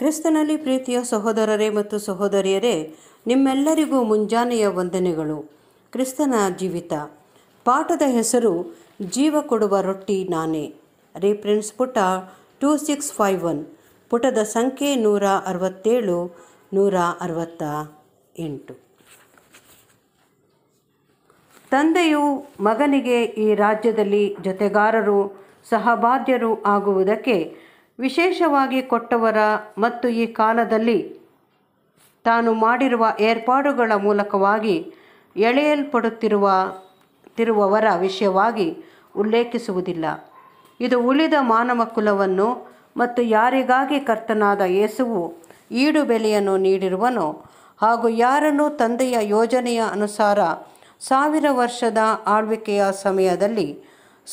ಕ್ರಿಸ್ತನಲ್ಲಿ ಪ್ರೀತಿಯ ಸಹೋದರರೇ ಮತ್ತು ಸಹೋದರಿಯರೇ ನಿಮ್ಮೆಲ್ಲರಿಗೂ ಮುಂಜಾನೆಯ ವಂದನೆಗಳು ಕ್ರಿಸ್ತನ ಜೀವಿತ ಪಾಠದ ಹೆಸರು ಜೀವ ಕೊಡುವ ರೊಟ್ಟಿ ನಾನೇ ರಿಫರೆನ್ಸ್ ಪುಟ ಟೂ ಸಿಕ್ಸ್ ಫೈವ್ ಒನ್ ಪುಟದ ಸಂಖ್ಯೆ ನೂರ ಅರವತ್ತೇಳು ನೂರ ಅರವತ್ತ ಎಂಟು ತಂದೆಯು ಮಗನಿಗೆ ಈ ರಾಜ್ಯದಲ್ಲಿ ಜೊತೆಗಾರರು ಸಹಬಾಧ್ಯರು ಆಗುವುದಕ್ಕೆ ವಿಶೇಷವಾಗಿ ಕೊಟ್ಟವರ ಮತ್ತು ಈ ಕಾಲದಲ್ಲಿ ತಾನು ಮಾಡಿರುವ ಏರ್ಪಾಡುಗಳ ಮೂಲಕವಾಗಿ ಎಳೆಯಲ್ಪಡುತ್ತಿರುವ ತಿರುವವರ ವಿಷಯವಾಗಿ ಉಲ್ಲೇಖಿಸುವುದಿಲ್ಲ ಇದು ಉಳಿದ ಮಾನವ ಕುಲವನ್ನು ಮತ್ತು ಯಾರಿಗಾಗಿ ಕರ್ತನಾದ ಏಸುವು ಈಡು ಬೆಲೆಯನ್ನು ನೀಡಿರುವನೋ ಹಾಗೂ ಯಾರನ್ನು ತಂದೆಯ ಯೋಜನೆಯ ಅನುಸಾರ ಸಾವಿರ ವರ್ಷದ ಆಳ್ವಿಕೆಯ ಸಮಯದಲ್ಲಿ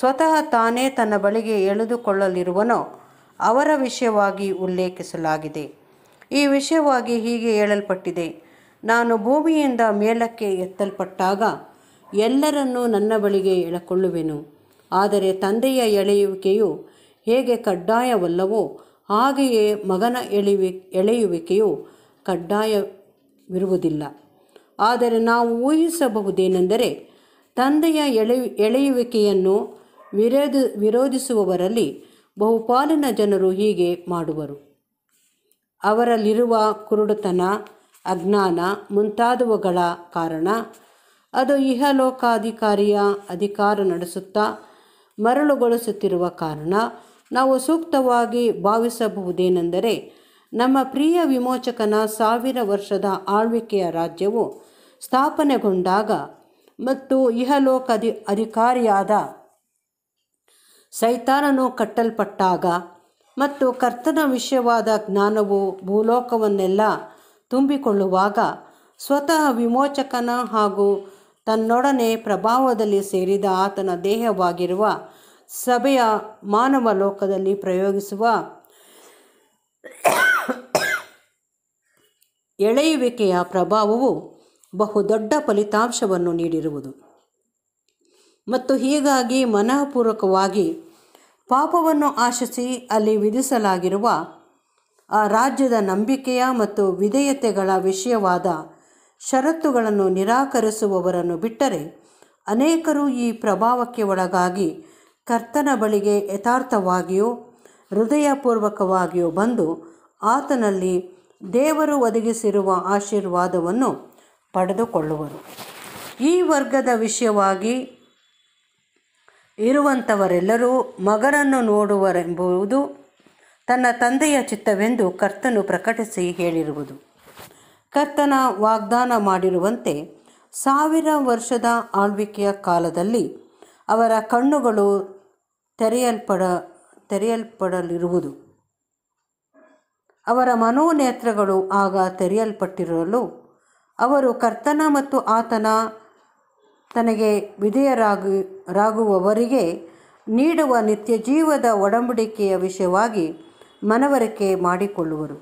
ಸ್ವತಃ ತಾನೇ ತನ್ನ ಬಳಿಗೆ ಎಳೆದುಕೊಳ್ಳಲಿರುವನೋ ಅವರ ವಿಷಯವಾಗಿ ಉಲ್ಲೇಖಿಸಲಾಗಿದೆ ಈ ವಿಷಯವಾಗಿ ಹೀಗೆ ಹೇಳಲ್ಪಟ್ಟಿದೆ ನಾನು ಭೂಮಿಯಿಂದ ಮೇಲಕ್ಕೆ ಎತ್ತಲ್ಪಟ್ಟಾಗ ಎಲ್ಲರನ್ನೂ ನನ್ನ ಬಳಿಗೆ ಎಳಕೊಳ್ಳುವೆನು ಆದರೆ ತಂದೆಯ ಎಳೆಯುವಿಕೆಯು ಹೇಗೆ ಕಡ್ಡಾಯವಲ್ಲವೋ ಹಾಗೆಯೇ ಮಗನ ಎಳೆಯುವಿ ಎಳೆಯುವಿಕೆಯು ಕಡ್ಡಾಯವಿರುವುದಿಲ್ಲ ಆದರೆ ನಾವು ಊಹಿಸಬಹುದೇನೆಂದರೆ ತಂದೆಯ ಎಳೆ ಎಳೆಯುವಿಕೆಯನ್ನು ವಿರೋಧ ವಿರೋಧಿಸುವವರಲ್ಲಿ ಬಹುಪಾಲಿನ ಜನರು ಹೀಗೆ ಮಾಡುವರು ಅವರಲ್ಲಿರುವ ಕುರುಡುತನ ಅಜ್ಞಾನ ಮುಂತಾದವುಗಳ ಕಾರಣ ಅದು ಇಹಲೋಕಾಧಿಕಾರಿಯ ಅಧಿಕಾರ ನಡೆಸುತ್ತಾ ಮರಳುಗೊಳಿಸುತ್ತಿರುವ ಕಾರಣ ನಾವು ಸೂಕ್ತವಾಗಿ ಭಾವಿಸಬಹುದೇನೆಂದರೆ ನಮ್ಮ ಪ್ರಿಯ ವಿಮೋಚಕನ ಸಾವಿರ ವರ್ಷದ ಆಳ್ವಿಕೆಯ ರಾಜ್ಯವು ಸ್ಥಾಪನೆಗೊಂಡಾಗ ಮತ್ತು ಇಹಲೋಕ ಅಧಿಕಾರಿಯಾದ ಸೈತಾನನು ಕಟ್ಟಲ್ಪಟ್ಟಾಗ ಮತ್ತು ಕರ್ತನ ವಿಷಯವಾದ ಜ್ಞಾನವು ಭೂಲೋಕವನ್ನೆಲ್ಲ ತುಂಬಿಕೊಳ್ಳುವಾಗ ಸ್ವತಃ ವಿಮೋಚಕನ ಹಾಗೂ ತನ್ನೊಡನೆ ಪ್ರಭಾವದಲ್ಲಿ ಸೇರಿದ ಆತನ ದೇಹವಾಗಿರುವ ಸಭೆಯ ಮಾನವ ಲೋಕದಲ್ಲಿ ಪ್ರಯೋಗಿಸುವ ಎಳೆಯುವಿಕೆಯ ಪ್ರಭಾವವು ಬಹುದೊಡ್ಡ ಫಲಿತಾಂಶವನ್ನು ನೀಡಿರುವುದು ಮತ್ತು ಹೀಗಾಗಿ ಮನಃಪೂರ್ವಕವಾಗಿ ಪಾಪವನ್ನು ಆಶಿಸಿ ಅಲ್ಲಿ ವಿಧಿಸಲಾಗಿರುವ ಆ ರಾಜ್ಯದ ನಂಬಿಕೆಯ ಮತ್ತು ವಿಧೇಯತೆಗಳ ವಿಷಯವಾದ ಷರತ್ತುಗಳನ್ನು ನಿರಾಕರಿಸುವವರನ್ನು ಬಿಟ್ಟರೆ ಅನೇಕರು ಈ ಪ್ರಭಾವಕ್ಕೆ ಒಳಗಾಗಿ ಕರ್ತನ ಬಳಿಗೆ ಯಥಾರ್ಥವಾಗಿಯೂ ಹೃದಯಪೂರ್ವಕವಾಗಿಯೂ ಬಂದು ಆತನಲ್ಲಿ ದೇವರು ಒದಗಿಸಿರುವ ಆಶೀರ್ವಾದವನ್ನು ಪಡೆದುಕೊಳ್ಳುವರು ಈ ವರ್ಗದ ವಿಷಯವಾಗಿ ಇರುವಂಥವರೆಲ್ಲರೂ ಮಗನನ್ನು ನೋಡುವರೆಂಬುದು ತನ್ನ ತಂದೆಯ ಚಿತ್ತವೆಂದು ಕರ್ತನು ಪ್ರಕಟಿಸಿ ಹೇಳಿರುವುದು ಕರ್ತನ ವಾಗ್ದಾನ ಮಾಡಿರುವಂತೆ ಸಾವಿರ ವರ್ಷದ ಆಳ್ವಿಕೆಯ ಕಾಲದಲ್ಲಿ ಅವರ ಕಣ್ಣುಗಳು ತೆರೆಯಲ್ಪಡ ತೆರೆಯಲ್ಪಡಲಿರುವುದು ಅವರ ಮನೋನೇತ್ರಗಳು ಆಗ ತೆರೆಯಲ್ಪಟ್ಟಿರಲು ಅವರು ಕರ್ತನ ಮತ್ತು ಆತನ ತನಗೆ ವಿಧೇಯರಾಗಿ ರಾಗುವವರಿಗೆ ನೀಡುವ ನಿತ್ಯ ಜೀವದ ಒಡಂಬಡಿಕೆಯ ವಿಷಯವಾಗಿ ಮನವರಿಕೆ ಮಾಡಿಕೊಳ್ಳುವರು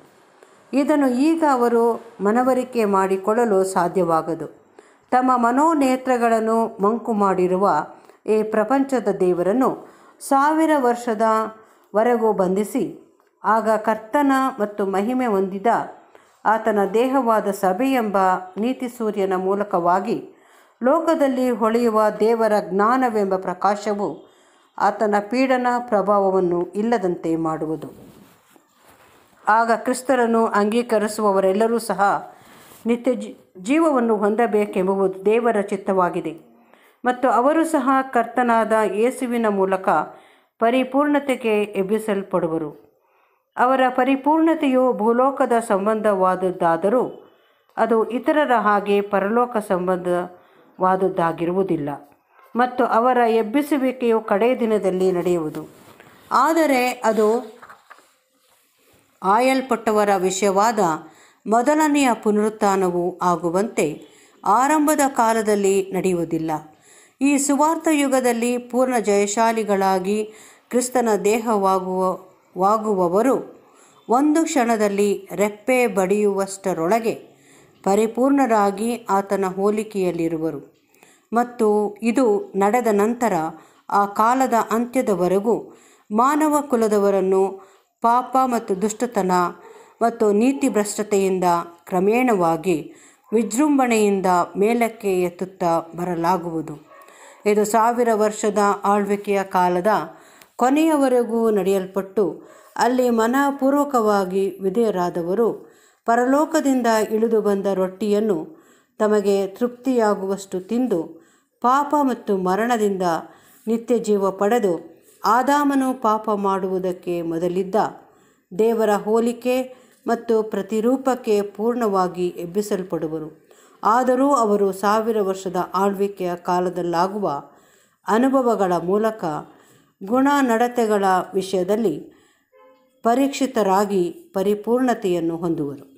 ಇದನ್ನು ಈಗ ಅವರು ಮನವರಿಕೆ ಮಾಡಿಕೊಳ್ಳಲು ಸಾಧ್ಯವಾಗದು ತಮ್ಮ ಮನೋನೇತ್ರಗಳನ್ನು ಮಂಕು ಮಾಡಿರುವ ಈ ಪ್ರಪಂಚದ ದೇವರನ್ನು ಸಾವಿರ ವರ್ಷದವರೆಗೂ ಬಂಧಿಸಿ ಆಗ ಕರ್ತನ ಮತ್ತು ಮಹಿಮೆ ಹೊಂದಿದ ಆತನ ದೇಹವಾದ ಎಂಬ ನೀತಿ ಸೂರ್ಯನ ಮೂಲಕವಾಗಿ ಲೋಕದಲ್ಲಿ ಹೊಳೆಯುವ ದೇವರ ಜ್ಞಾನವೆಂಬ ಪ್ರಕಾಶವು ಆತನ ಪೀಡನ ಪ್ರಭಾವವನ್ನು ಇಲ್ಲದಂತೆ ಮಾಡುವುದು ಆಗ ಕ್ರಿಸ್ತರನ್ನು ಅಂಗೀಕರಿಸುವವರೆಲ್ಲರೂ ಸಹ ನಿತ್ಯ ಜೀವವನ್ನು ಹೊಂದಬೇಕೆಂಬುದು ದೇವರ ಚಿತ್ತವಾಗಿದೆ ಮತ್ತು ಅವರು ಸಹ ಕರ್ತನಾದ ಯೇಸುವಿನ ಮೂಲಕ ಪರಿಪೂರ್ಣತೆಗೆ ಎಬ್ಬಿಸಲ್ಪಡುವರು ಅವರ ಪರಿಪೂರ್ಣತೆಯು ಭೂಲೋಕದ ಸಂಬಂಧವಾದದ್ದಾದರೂ ಅದು ಇತರರ ಹಾಗೆ ಪರಲೋಕ ಸಂಬಂಧ ವಾದದ್ದಾಗಿರುವುದಿಲ್ಲ ಮತ್ತು ಅವರ ಎಬ್ಬಿಸುವಿಕೆಯು ಕಡೆಯ ದಿನದಲ್ಲಿ ನಡೆಯುವುದು ಆದರೆ ಅದು ಆಯಲ್ಪಟ್ಟವರ ವಿಷಯವಾದ ಮೊದಲನೆಯ ಪುನರುತ್ಥಾನವು ಆಗುವಂತೆ ಆರಂಭದ ಕಾಲದಲ್ಲಿ ನಡೆಯುವುದಿಲ್ಲ ಈ ಸುವಾರ್ಥ ಯುಗದಲ್ಲಿ ಪೂರ್ಣ ಜಯಶಾಲಿಗಳಾಗಿ ಕ್ರಿಸ್ತನ ದೇಹವಾಗುವ ವಾಗುವವರು ಒಂದು ಕ್ಷಣದಲ್ಲಿ ರೆಪ್ಪೆ ಬಡಿಯುವಷ್ಟರೊಳಗೆ ಪರಿಪೂರ್ಣರಾಗಿ ಆತನ ಹೋಲಿಕೆಯಲ್ಲಿರುವರು ಮತ್ತು ಇದು ನಡೆದ ನಂತರ ಆ ಕಾಲದ ಅಂತ್ಯದವರೆಗೂ ಮಾನವ ಕುಲದವರನ್ನು ಪಾಪ ಮತ್ತು ದುಷ್ಟತನ ಮತ್ತು ನೀತಿ ಭ್ರಷ್ಟತೆಯಿಂದ ಕ್ರಮೇಣವಾಗಿ ವಿಜೃಂಭಣೆಯಿಂದ ಮೇಲಕ್ಕೆ ಎತ್ತುತ್ತಾ ಬರಲಾಗುವುದು ಇದು ಸಾವಿರ ವರ್ಷದ ಆಳ್ವಿಕೆಯ ಕಾಲದ ಕೊನೆಯವರೆಗೂ ನಡೆಯಲ್ಪಟ್ಟು ಅಲ್ಲಿ ಮನಪೂರ್ವಕವಾಗಿ ವಿಧೇಯರಾದವರು ಪರಲೋಕದಿಂದ ಇಳಿದು ಬಂದ ರೊಟ್ಟಿಯನ್ನು ತಮಗೆ ತೃಪ್ತಿಯಾಗುವಷ್ಟು ತಿಂದು ಪಾಪ ಮತ್ತು ಮರಣದಿಂದ ನಿತ್ಯ ಜೀವ ಪಡೆದು ಆದಾಮನು ಪಾಪ ಮಾಡುವುದಕ್ಕೆ ಮೊದಲಿದ್ದ ದೇವರ ಹೋಲಿಕೆ ಮತ್ತು ಪ್ರತಿರೂಪಕ್ಕೆ ಪೂರ್ಣವಾಗಿ ಎಬ್ಬಿಸಲ್ಪಡುವರು ಆದರೂ ಅವರು ಸಾವಿರ ವರ್ಷದ ಆಳ್ವಿಕೆಯ ಕಾಲದಲ್ಲಾಗುವ ಅನುಭವಗಳ ಮೂಲಕ ಗುಣ ನಡತೆಗಳ ವಿಷಯದಲ್ಲಿ ಪರೀಕ್ಷಿತರಾಗಿ ಪರಿಪೂರ್ಣತೆಯನ್ನು ಹೊಂದುವರು